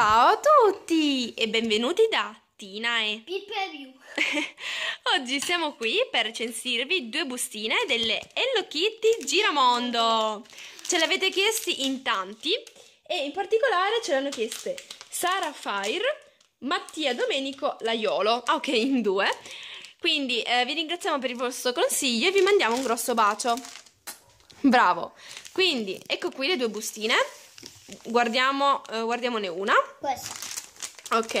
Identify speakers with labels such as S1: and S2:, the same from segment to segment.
S1: Ciao a tutti e benvenuti da Tina e Pipperio. Oggi siamo qui per recensirvi due bustine delle Hello Kitty Giramondo. Ce l'avete chiesti in tanti e in particolare ce l'hanno chieste Sara Fire, Mattia Domenico Laiolo. Ah, ok, in due. Quindi eh, vi ringraziamo per il vostro consiglio e vi mandiamo un grosso bacio. Bravo. Quindi ecco qui le due bustine Guardiamo, eh, guardiamone una. Questa. Ok,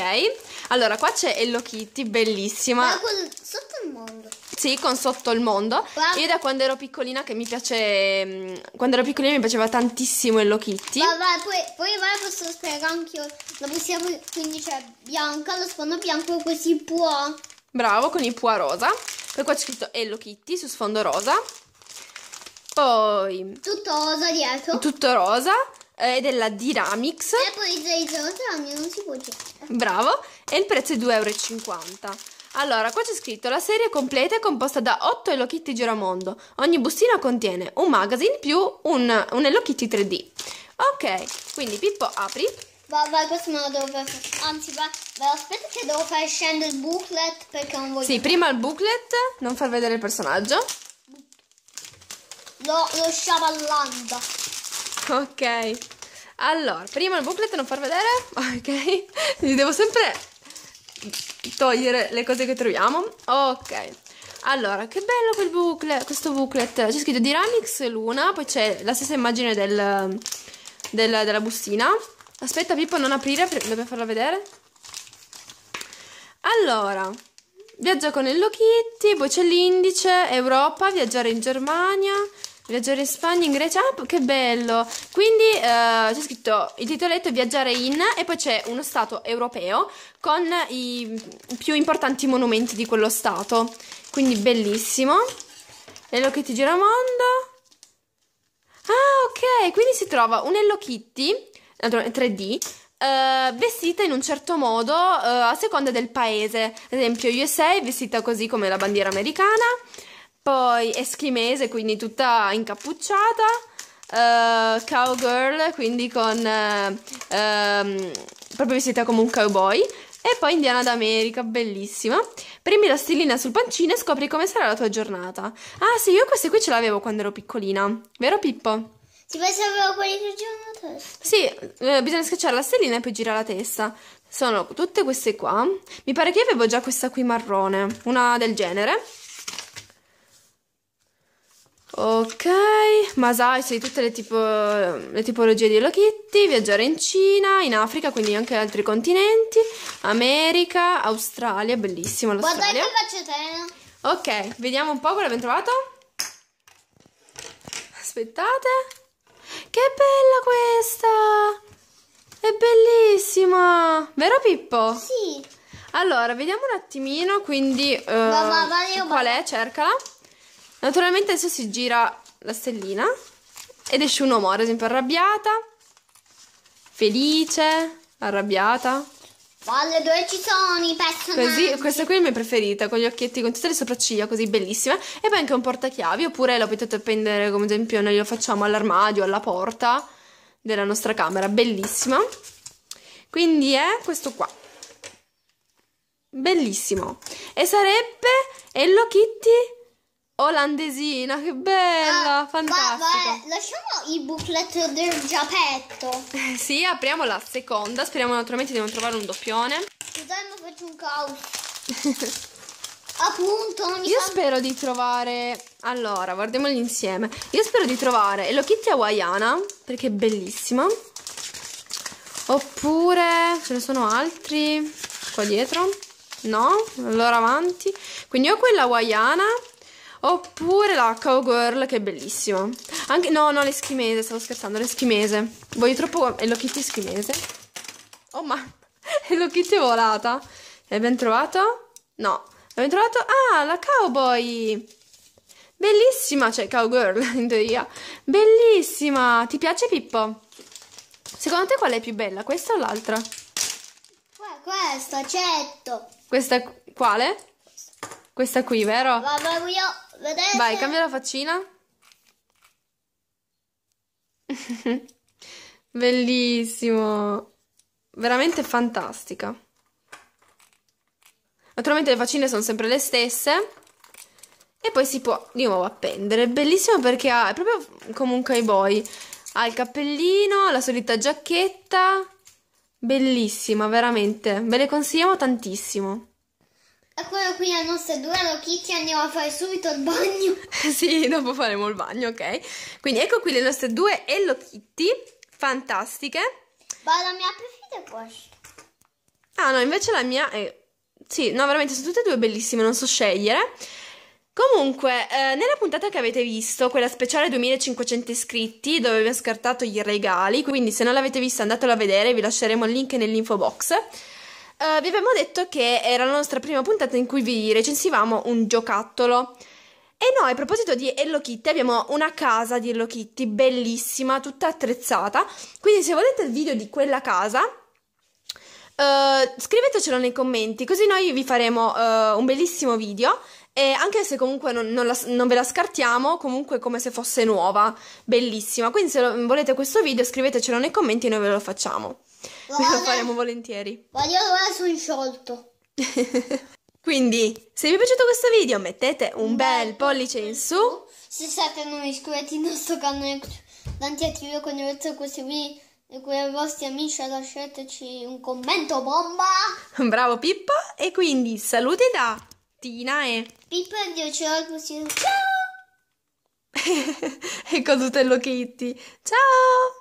S1: allora qua c'è Hello Kitty, bellissima. Ma quel, sotto il mondo. Sì, con sotto il mondo. Wow. Io da quando ero piccolina che mi piace... Mm, quando ero piccolina mi piaceva tantissimo Hello Kitty. Vai, poi, poi vai, posso spiegare anche io. La possiamo, quindi c'è bianca, lo sfondo bianco, questi può. Bravo, con i pua rosa. Poi qua c'è scritto Hello Kitty su sfondo rosa. Poi... Tutto rosa dietro. Tutto rosa è eh, della Diramix. E poi il Zolotramio non si può cercare. Bravo, e il prezzo è 2,50 euro. Allora, qua c'è scritto la serie completa è composta da 8 Hello Kitty Giramondo. Ogni bustina contiene un magazine più un, un Hello Kitty 3D. Ok, quindi Pippo apri. Vai, vai, questo me lo devo fare. Anzi, vai, vai, aspetta che devo fare scendere il booklet perché non voglio... Sì, prima il booklet, non far vedere il personaggio. Lo, lo sciavallando ok allora prima il booklet non far vedere ok quindi devo sempre togliere le cose che troviamo ok allora, che bello quel booklet, questo booklet. C'è scritto Dynamics Luna, poi c'è la stessa immagine del, del, della bustina. Aspetta Pippo, non aprire, dobbiamo farla vedere. Allora, viaggio con Hello Kitty, poi c'è l'indice, Europa, viaggiare in Germania, Viaggiare in Spagna, in Grecia, ah, che bello! Quindi eh, c'è scritto il titoletto Viaggiare in e poi c'è uno stato europeo con i più importanti monumenti di quello stato. Quindi bellissimo. L'Hello Kitty Giramondo. Ah, ok, quindi si trova un Hello Kitty 3D Uh, eh, vestita in un certo modo uh, a seconda del paese. Ad esempio, USA è vestita così come la bandiera americana, poi eschimese, quindi tutta incappucciata. Uh, cowgirl, quindi con... Uh, um, proprio vestita come un cowboy. E poi Indiana d'America, bellissima. Prendi la stellina sul pancino e scopri come sarà la tua giornata. Ah sì, io queste qui ce l'avevo quando ero piccolina. Vero Pippo? Ti pensavo quelli che girano la testa. Sì, eh, bisogna schiacciare la stellina e poi girare la testa. Sono tutte queste qua. Mi pare che io avevo già questa qui marrone, una del genere. Ok, Masai, sì, tutte le, tipo, le tipologie di Hello Kitty, viaggiare in Cina, in Africa, quindi anche altri continenti, America, Australia, bellissimo l'Australia. Guarda che faccio te. Eh. Ok, vediamo un po' quello abbiamo trovato. Aspettate. Che bella questa! È bellissima! Vero Pippo? Sì. Allora, vediamo un attimino, quindi... Eh, va, va, va, eh, qual è? Cercala. Naturalmente adesso si gira la stellina ed esce un uomo, ad esempio arrabbiata, felice, arrabbiata. Palle, dove ci sono i personaggi? Così, questa qui è la mia preferita, con gli occhietti, con tutte le sopracciglia, così bellissime. E poi anche un portachiavi, oppure lo potete appendere, come esempio, noi lo facciamo all'armadio, alla porta della nostra camera, bellissima. Quindi è questo qua. Bellissimo. E sarebbe Hello Kitty olandesina, che bella, ah, fantastica. Va, eh, va, lasciamo il bucletto del giappetto. Eh, sì, apriamo la seconda, speriamo naturalmente di non trovare un doppione. Scusate, faccio un caos. Appunto, mi Io fa... spero di trovare... Allora, guardiamoli insieme. Io spero di trovare Hello Kitty hawaiana, perché è bellissima. Oppure ce ne sono altri qua dietro? No? Allora avanti. Quindi ho quella hawaiana Oppure la Cowgirl, che è bellissima. Anche, no, no, l'eschimese, stavo scherzando, l'eschimese. Voglio troppo... Hello Kitty eschimese. Oh, ma... Hello Kitty è volata. L'hai ben trovato? No. L'abbiamo trovato? Ah, la Cowboy! Bellissima, cioè Cowgirl, in teoria. Bellissima! Ti piace, Pippo? Secondo te qual è più bella, questa o l'altra? Questa, certo. Questa quale? Questa qui, vero? Vabbè, voglio vedere. Vai, cambia la faccina. Bellissimo. Veramente fantastica. Naturalmente le faccine sono sempre le stesse. E poi si può di nuovo appendere. Bellissimo perché ha, è proprio comunque i boy. Ha il cappellino, la solita giacchetta. Bellissima, veramente. Ve le consigliamo tantissimo qui la nostra Durano Kitty andiamo a fare subito il bagno. sì, dopo faremo il bagno, ok? Quindi ecco qui le nostre due Hello Kitty, fantastiche. Ma la mia preferita è questa. Ah no, invece la mia è... Sì, no, veramente sono tutte e due bellissime, non so scegliere. Comunque, eh, nella puntata che avete visto, quella speciale 2500 iscritti, dove abbiamo scartato i regali, quindi se non l'avete vista andatelo a vedere, vi lasceremo il link nell'info box. Uh, vi abbiamo detto che era la nostra prima puntata in cui vi recensivamo un giocattolo. E noi, a proposito di Hello Kitty, abbiamo una casa di Hello Kitty bellissima, tutta attrezzata. Quindi, se volete il video di quella casa, uh, scrivetecelo nei commenti, così noi vi faremo uh, un bellissimo video e anche se comunque non, non, la, non, ve la scartiamo, comunque come se fosse nuova, bellissima. Quindi se lo, volete questo video scrivetecelo nei commenti e noi ve lo facciamo. Ve lo faremo volentieri. Ma io adesso sono sciolto. Quindi, se vi è piaciuto questo video mettete un, un bel, bel pollice in su. Se siete non iscrivete al nostro canale, tanti altri video condividete questi video con i vostri amici lasciateci un commento bomba. Bravo Pippo e quindi saluti da... Tina e... Pippo e io ce l'ho così... Ciao! e con Tutello Kitty. Ciao!